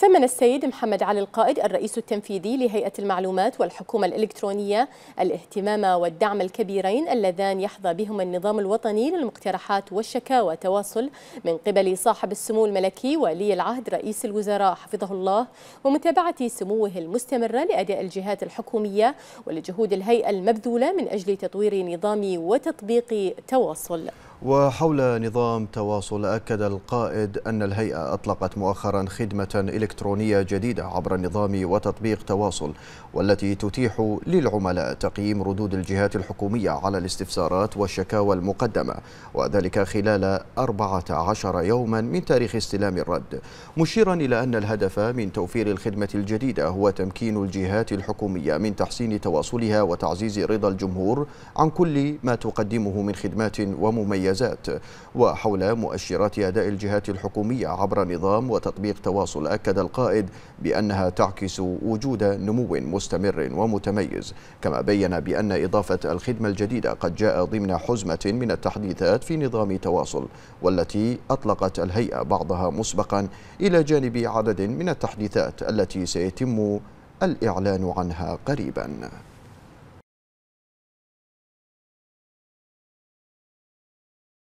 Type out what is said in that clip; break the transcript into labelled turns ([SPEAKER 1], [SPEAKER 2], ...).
[SPEAKER 1] ثمن السيد محمد علي القائد الرئيس التنفيذي لهيئة المعلومات والحكومة الإلكترونية الاهتمام والدعم الكبيرين اللذان يحظى بهما النظام الوطني للمقترحات والشكاوى تواصل من قبل صاحب السمو الملكي ولي العهد رئيس الوزراء حفظه الله ومتابعة سموه المستمرة لأداء الجهات الحكومية ولجهود الهيئة المبذولة من أجل تطوير نظام وتطبيق تواصل
[SPEAKER 2] وحول نظام تواصل أكد القائد أن الهيئة أطلقت مؤخرا خدمة إلكترونية جديدة عبر النظام وتطبيق تواصل والتي تتيح للعملاء تقييم ردود الجهات الحكومية على الاستفسارات والشكاوى المقدمة وذلك خلال 14 يوما من تاريخ استلام الرد مشيرا إلى أن الهدف من توفير الخدمة الجديدة هو تمكين الجهات الحكومية من تحسين تواصلها وتعزيز رضا الجمهور عن كل ما تقدمه من خدمات ومميزات الامتيازات وحول مؤشرات أداء الجهات الحكومية عبر نظام وتطبيق تواصل أكد القائد بأنها تعكس وجود نمو مستمر ومتميز كما بين بأن إضافة الخدمة الجديدة قد جاء ضمن حزمة من التحديثات في نظام تواصل والتي أطلقت الهيئة بعضها مسبقا إلى جانب عدد من التحديثات التي سيتم الإعلان عنها قريباً